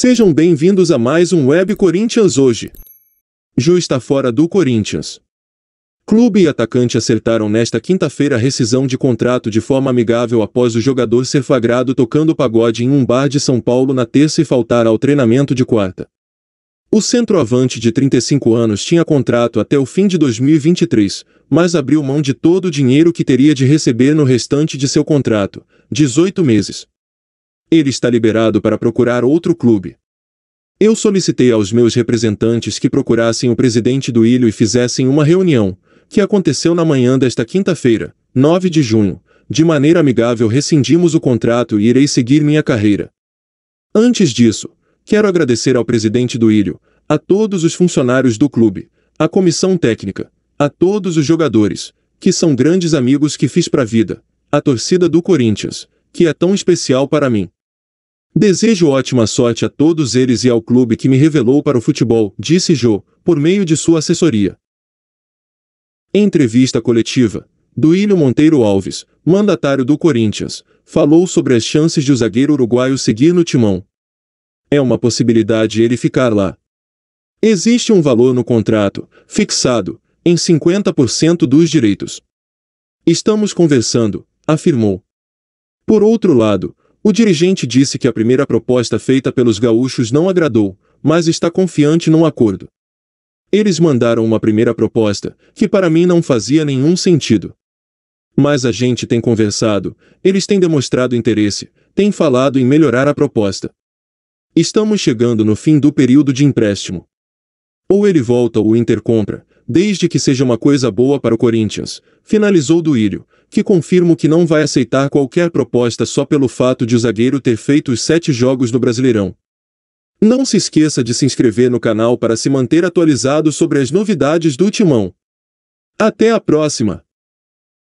Sejam bem-vindos a mais um Web Corinthians hoje. Ju está fora do Corinthians. Clube e atacante acertaram nesta quinta-feira a rescisão de contrato de forma amigável após o jogador ser flagrado tocando pagode em um bar de São Paulo na terça e faltar ao treinamento de quarta. O centroavante de 35 anos tinha contrato até o fim de 2023, mas abriu mão de todo o dinheiro que teria de receber no restante de seu contrato, 18 meses ele está liberado para procurar outro clube. Eu solicitei aos meus representantes que procurassem o presidente do Ilho e fizessem uma reunião, que aconteceu na manhã desta quinta-feira, 9 de junho. De maneira amigável rescindimos o contrato e irei seguir minha carreira. Antes disso, quero agradecer ao presidente do Ilho, a todos os funcionários do clube, à comissão técnica, a todos os jogadores, que são grandes amigos que fiz para a vida, à torcida do Corinthians, que é tão especial para mim. Desejo ótima sorte a todos eles e ao clube que me revelou para o futebol, disse Jô, por meio de sua assessoria. Entrevista coletiva. Duílio Monteiro Alves, mandatário do Corinthians, falou sobre as chances de o zagueiro uruguaio seguir no timão. É uma possibilidade ele ficar lá. Existe um valor no contrato, fixado, em 50% dos direitos. Estamos conversando, afirmou. Por outro lado, o dirigente disse que a primeira proposta feita pelos gaúchos não agradou, mas está confiante num acordo. Eles mandaram uma primeira proposta, que para mim não fazia nenhum sentido. Mas a gente tem conversado, eles têm demonstrado interesse, têm falado em melhorar a proposta. Estamos chegando no fim do período de empréstimo. Ou ele volta ou intercompra, desde que seja uma coisa boa para o Corinthians, finalizou Írio que confirmo que não vai aceitar qualquer proposta só pelo fato de o zagueiro ter feito os sete jogos no Brasileirão. Não se esqueça de se inscrever no canal para se manter atualizado sobre as novidades do Timão. Até a próxima!